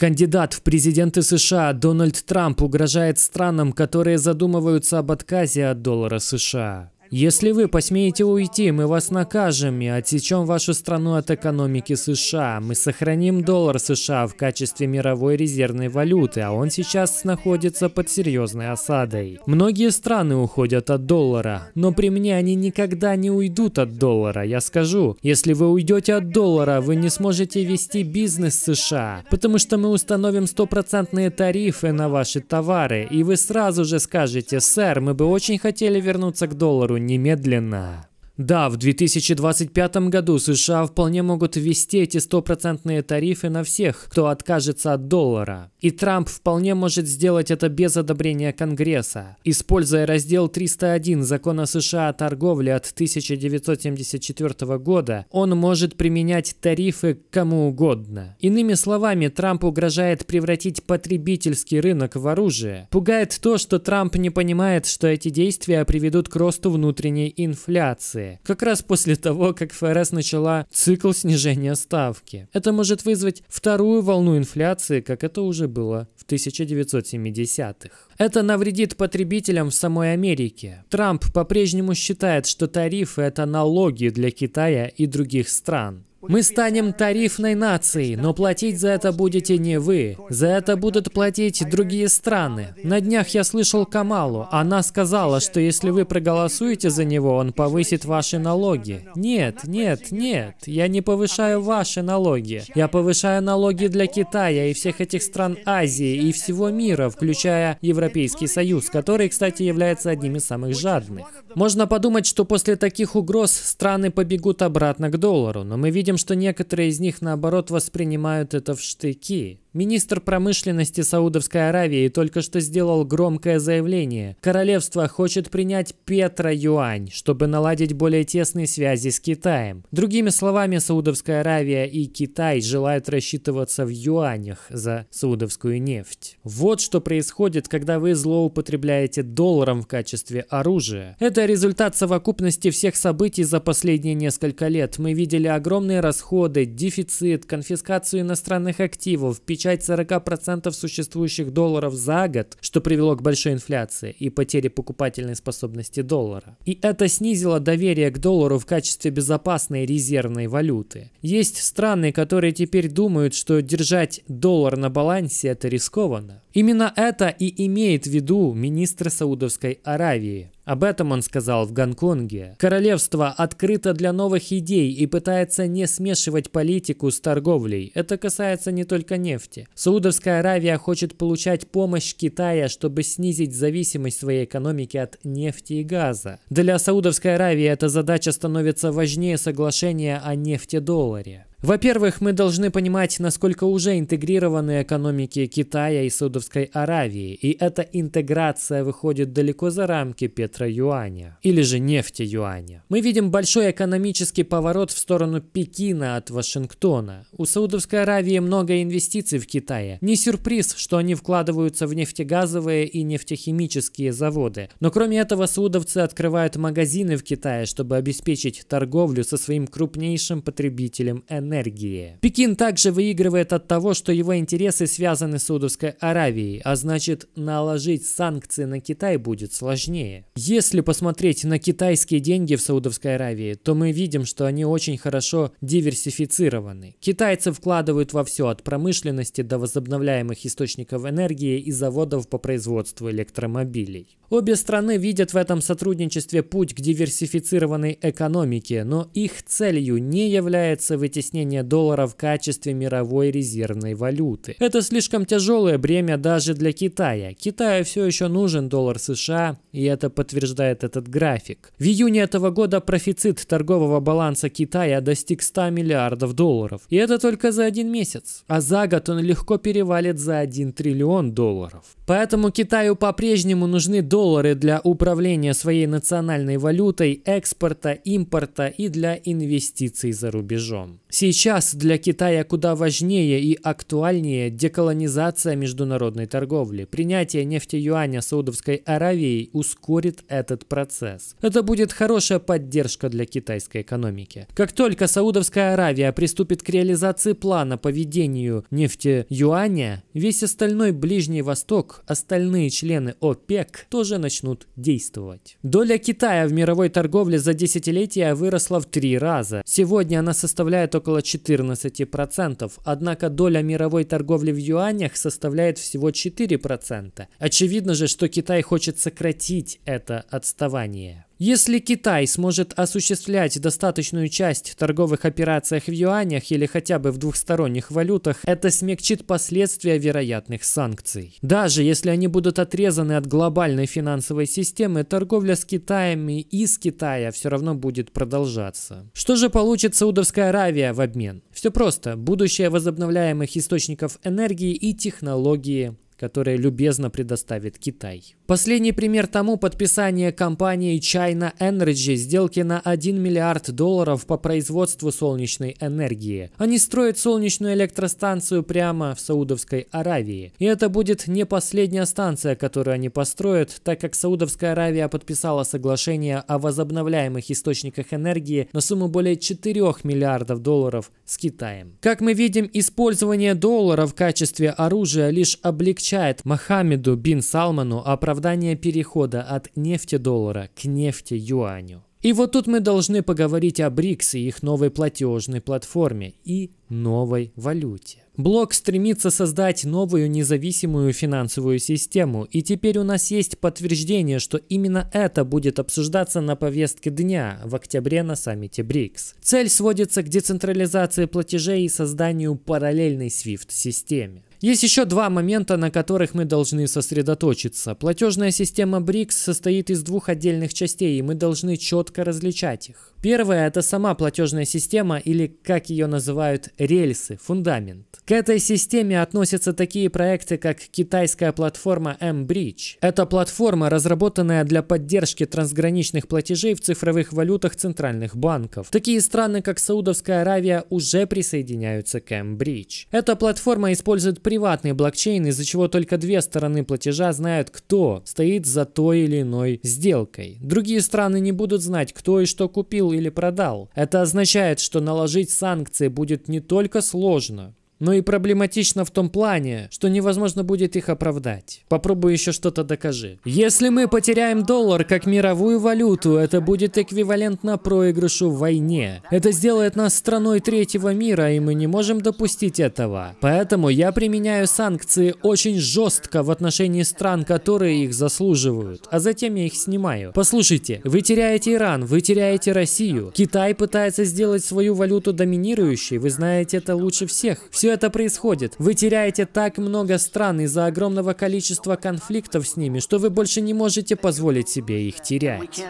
Кандидат в президенты США Дональд Трамп угрожает странам, которые задумываются об отказе от доллара США. Если вы посмеете уйти, мы вас накажем и отсечем вашу страну от экономики США. Мы сохраним доллар США в качестве мировой резервной валюты, а он сейчас находится под серьезной осадой. Многие страны уходят от доллара, но при мне они никогда не уйдут от доллара. Я скажу, если вы уйдете от доллара, вы не сможете вести бизнес США, потому что мы установим стопроцентные тарифы на ваши товары, и вы сразу же скажете, сэр, мы бы очень хотели вернуться к доллару, немедленно. Да, в 2025 году США вполне могут ввести эти стопроцентные тарифы на всех, кто откажется от доллара. И Трамп вполне может сделать это без одобрения Конгресса, используя раздел 301 Закона США о торговле от 1974 года, он может применять тарифы кому угодно. Иными словами, Трамп угрожает превратить потребительский рынок в оружие. Пугает то, что Трамп не понимает, что эти действия приведут к росту внутренней инфляции. ЦБ, как раз после того, как ФРС начала цикл снижения ставки. Это может вызвать вторую волну инфляции, как это уже было в 1970-х. Это навредит потребителям в самой Америке. Трамп по-прежнему считает, что тарифы – это налоги для Китая и других стран. Мы станем тарифной нацией, но платить за это будете не вы. За это будут платить другие страны. На днях я слышал Камалу. Она сказала, что если вы проголосуете за него, он повысит ваши налоги. Нет, нет, нет. Я не повышаю ваши налоги. Я повышаю налоги для Китая и всех этих стран Азии и всего мира, включая Европейский Союз, который, кстати, является одним из самых жадных. Можно подумать, что после таких угроз страны побегут обратно к доллару, но мы видим, видим, что некоторые из них, наоборот, воспринимают это в штыки. Министр промышленности Саудовской Аравии только что сделал громкое заявление. Королевство хочет принять Петра Юань, чтобы наладить более тесные связи с Китаем. Другими словами, Саудовская Аравия и Китай желают рассчитываться в юанях за саудовскую нефть. Вот что происходит, когда вы злоупотребляете долларом в качестве оружия. Это результат совокупности всех событий за последние несколько лет. Мы видели огромные расходы, дефицит, конфискацию иностранных активов, печатание печать 40% существующих долларов за год, что привело к большой инфляции и потере покупательной способности доллара. И это снизило доверие к доллару в качестве безопасной резервной валюты. Есть страны, которые теперь думают, что держать доллар на балансе это рискованно. Именно это и имеет в виду министр Саудовской Аравии. Об этом он сказал в Гонконге. Королевство открыто для новых идей и пытается не смешивать политику с торговлей. Это касается не только нефти. Саудовская Аравия хочет получать помощь Китая, чтобы снизить зависимость своей экономики от нефти и газа. Для Саудовской Аравии эта задача становится важнее соглашения о нефтедолларе. Во-первых, мы должны понимать, насколько уже интегрированы экономики Китая и Саудовской Аравии, и эта интеграция выходит далеко за рамки петро-юаня, или же нефти-юаня. Мы видим большой экономический поворот в сторону Пекина от Вашингтона. У Саудовской Аравии много инвестиций в Китае. Не сюрприз, что они вкладываются в нефтегазовые и нефтехимические заводы. Но кроме этого, саудовцы открывают магазины в Китае, чтобы обеспечить торговлю со своим крупнейшим потребителем энергии энергии. Пекин также выигрывает от того, что его интересы связаны с Саудовской Аравией, а значит наложить санкции на Китай будет сложнее. Если посмотреть на китайские деньги в Саудовской Аравии, то мы видим, что они очень хорошо диверсифицированы. Китайцы вкладывают во все, от промышленности до возобновляемых источников энергии и заводов по производству электромобилей. Обе страны видят в этом сотрудничестве путь к диверсифицированной экономике, но их целью не является вытеснение доллара в качестве мировой резервной валюты. Это слишком тяжелое бремя даже для Китая. Китаю все еще нужен доллар США, и это подтверждает этот график. В июне этого года профицит торгового баланса Китая достиг 100 миллиардов долларов. И это только за один месяц. А за год он легко перевалит за 1 триллион долларов. Поэтому Китаю по-прежнему нужны доллары доллары для управления своей национальной валютой, экспорта, импорта и для инвестиций за рубежом. Сейчас для Китая куда важнее и актуальнее деколонизация международной торговли. Принятие нефти юаня Саудовской Аравией ускорит этот процесс. Это будет хорошая поддержка для китайской экономики. Как только Саудовская Аравия приступит к реализации плана по ведению нефти юаня, весь остальной Ближний Восток, остальные члены ОПЕК тоже начнут действовать. Доля Китая в мировой торговле за десятилетия выросла в три раза. Сегодня она составляет около 14%, однако доля мировой торговли в юанях составляет всего 4%. Очевидно же, что Китай хочет сократить это отставание. Если Китай сможет осуществлять достаточную часть в торговых операциях в юанях или хотя бы в двухсторонних валютах, это смягчит последствия вероятных санкций. Даже если они будут отрезаны от глобальной финансовой системы, торговля с Китаем и из Китая все равно будет продолжаться. Что же получит Саудовская Аравия в обмен? Все просто. Будущее возобновляемых источников энергии и технологии которое любезно предоставит Китай. Последний пример тому подписание компанией China Energy сделки на 1 миллиард долларов по производству солнечной энергии. Они строят солнечную электростанцию прямо в Саудовской Аравии. И это будет не последняя станция, которую они построят, так как Саудовская Аравия подписала соглашение о возобновляемых источниках энергии на сумму более 4 миллиардов долларов с Китаем. Как мы видим, использование доллара в качестве оружия лишь облегчает обещает Мохаммеду бин Салману оправдание перехода от нефти доллара к нефти-юаню. И вот тут мы должны поговорить о БРИКС и их новой платежной платформе и новой валюте. Блок стремится создать новую независимую финансовую систему, и теперь у нас есть подтверждение, что именно это будет обсуждаться на повестке дня в октябре на саммите БРИКС. Цель сводится к децентрализации платежей и созданию параллельной SWIFT-системе. Есть еще два момента, на которых мы должны сосредоточиться. Платежная система BRICS состоит из двух отдельных частей, и мы должны четко различать их. Первая – это сама платежная система, или, как ее называют, рельсы, фундамент. К этой системе относятся такие проекты, как китайская платформа M-Bridge. Это платформа, разработанная для поддержки трансграничных платежей в цифровых валютах центральных банков. Такие страны, как Саудовская Аравия, уже присоединяются к M-Bridge. Эта платформа использует приватный блокчейн, из-за чего только две стороны платежа знают, кто стоит за той или иной сделкой. Другие страны не будут знать, кто и что купил или продал. Это означает, что наложить санкции будет не только сложно, но и проблематично в том плане, что невозможно будет их оправдать. Попробуй еще что-то докажи. Если мы потеряем доллар как мировую валюту, это будет эквивалентно проигрышу в войне. Это сделает нас страной третьего мира, и мы не можем допустить этого. Поэтому я применяю санкции очень жестко в отношении стран, которые их заслуживают, а затем я их снимаю. Послушайте, вы теряете Иран, вы теряете Россию. Китай пытается сделать свою валюту доминирующей, вы знаете это лучше всех. Все это происходит. Вы теряете так много стран из-за огромного количества конфликтов с ними, что вы больше не можете позволить себе их терять.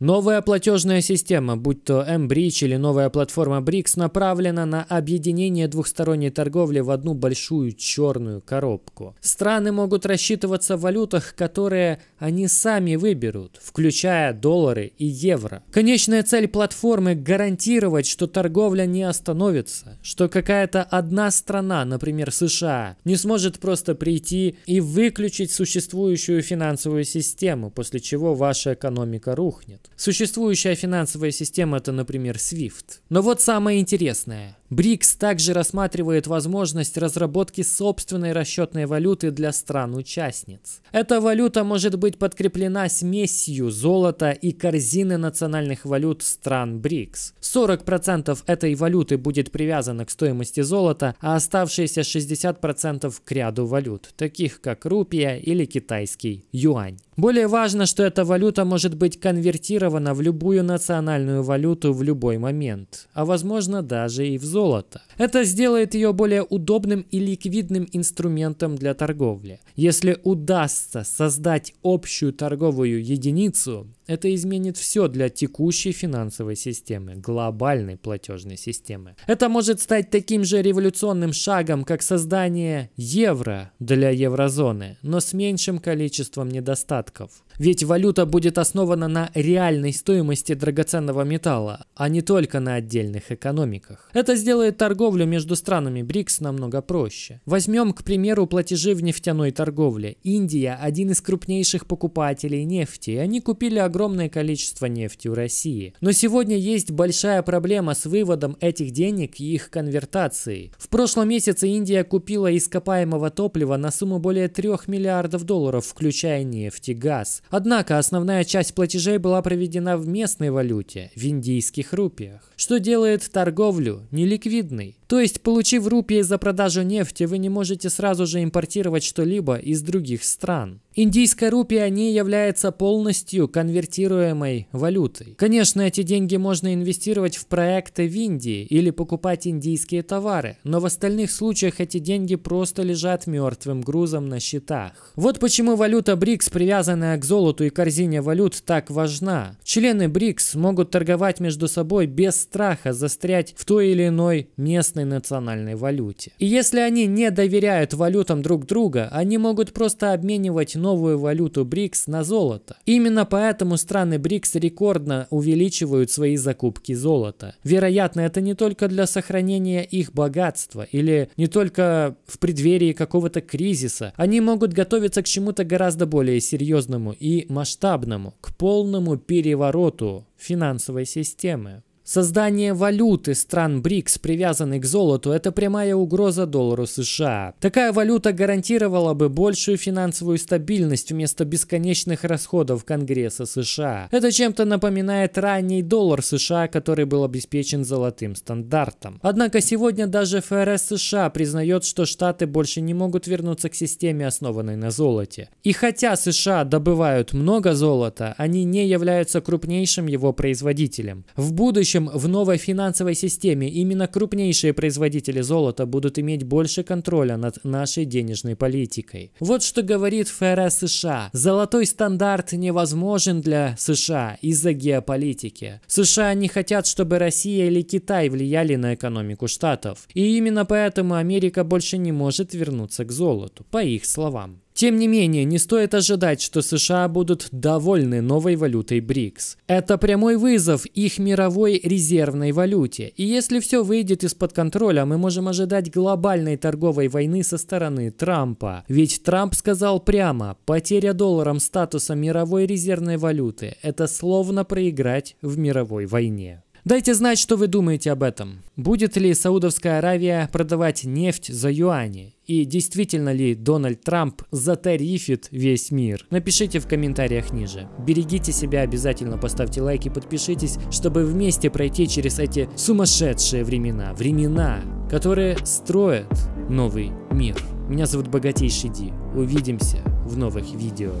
Новая платежная система, будь то MBridge или новая платформа BRICS, направлена на объединение двухсторонней торговли в одну большую черную коробку. Страны могут рассчитываться в валютах, которые они сами выберут, включая доллары и евро. Конечная цель платформы – гарантировать, что торговля не остановится, что какая-то одна одна страна, например, США, не сможет просто прийти и выключить существующую финансовую систему, после чего ваша экономика рухнет. Существующая финансовая система это, например, SWIFT. Но вот самое интересное. БРИКС также рассматривает возможность разработки собственной расчетной валюты для стран-участниц. Эта валюта может быть подкреплена смесью золота и корзины национальных валют стран БРИКС. 40% этой валюты будет привязано к стоимости золота, а оставшиеся 60% к ряду валют, таких как рупия или китайский юань. Более важно, что эта валюта может быть конвертирована в любую национальную валюту в любой момент, а возможно даже и в золото золота. Это сделает ее более удобным и ликвидным инструментом для торговли. Если удастся создать общую торговую единицу, это изменит все для текущей финансовой системы, глобальной платежной системы. Это может стать таким же революционным шагом, как создание евро для еврозоны, но с меньшим количеством недостатков. Ведь валюта будет основана на реальной стоимости драгоценного металла, а не только на отдельных экономиках. Это сделает торговлю между странами БРИКС намного проще. Возьмем, к примеру, платежи в нефтяной торговле. Индия – один из крупнейших покупателей нефти, и они купили огромное количество нефти у России. Но сегодня есть большая проблема с выводом этих денег и их конвертацией. В прошлом месяце Индия купила ископаемого топлива на сумму более 3 миллиардов долларов, включая нефть и газ. Однако основная часть платежей была проведена в местной валюте, в индийских рупиях, что делает торговлю неликвидной. То есть, получив рупии за продажу нефти, вы не можете сразу же импортировать что-либо из других стран. Индийская рупия не является полностью конвертируемой валютой. Конечно, эти деньги можно инвестировать в проекты в Индии или покупать индийские товары, но в остальных случаях эти деньги просто лежат мертвым грузом на счетах. Вот почему валюта БРИКС, привязанная к золоту и корзине валют, так важна. Члены БРИКС могут торговать между собой без страха застрять в той или иной местной национальной валюте. И если они не доверяют валютам друг друга, они могут просто обменивать новую валюту БРИКС на золото. Именно поэтому страны БРИКС рекордно увеличивают свои закупки золота. Вероятно, это не только для сохранения их богатства или не только в преддверии какого-то кризиса. Они могут готовиться к чему-то гораздо более серьезному и масштабному, к полному перевороту финансовой системы. Создание валюты стран БРИКС, привязанной к золоту, это прямая угроза доллару США. Такая валюта гарантировала бы большую финансовую стабильность вместо бесконечных расходов Конгресса США. Это чем-то напоминает ранний доллар США, который был обеспечен золотым стандартом. Однако сегодня даже ФРС США признает, что Штаты больше не могут вернуться к системе, основанной на золоте. И хотя США добывают много золота, они не являются крупнейшим его производителем. В будущем будущем в новой финансовой системе именно крупнейшие производители золота будут иметь больше контроля над нашей денежной политикой. Вот что говорит ФРС США. Золотой стандарт невозможен для США из-за геополитики. США не хотят, чтобы Россия или Китай влияли на экономику штатов. И именно поэтому Америка больше не может вернуться к золоту, по их словам. Тем не менее, не стоит ожидать, что США будут довольны новой валютой БРИКС. Это прямой вызов их мировой резервной валюте. И если все выйдет из-под контроля, мы можем ожидать глобальной торговой войны со стороны Трампа. Ведь Трамп сказал прямо, потеря долларом статуса мировой резервной валюты – это словно проиграть в мировой войне. Дайте знать, что вы думаете об этом. Будет ли Саудовская Аравия продавать нефть за юани? И действительно ли Дональд Трамп затарифит весь мир? Напишите в комментариях ниже. Берегите себя, обязательно поставьте лайк и подпишитесь, чтобы вместе пройти через эти сумасшедшие времена. Времена, которые строят новый мир. Меня зовут Богатейший Ди. Увидимся в новых видео.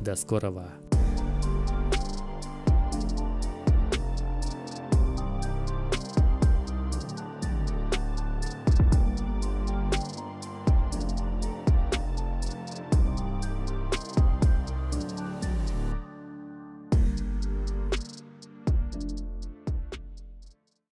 До скорого.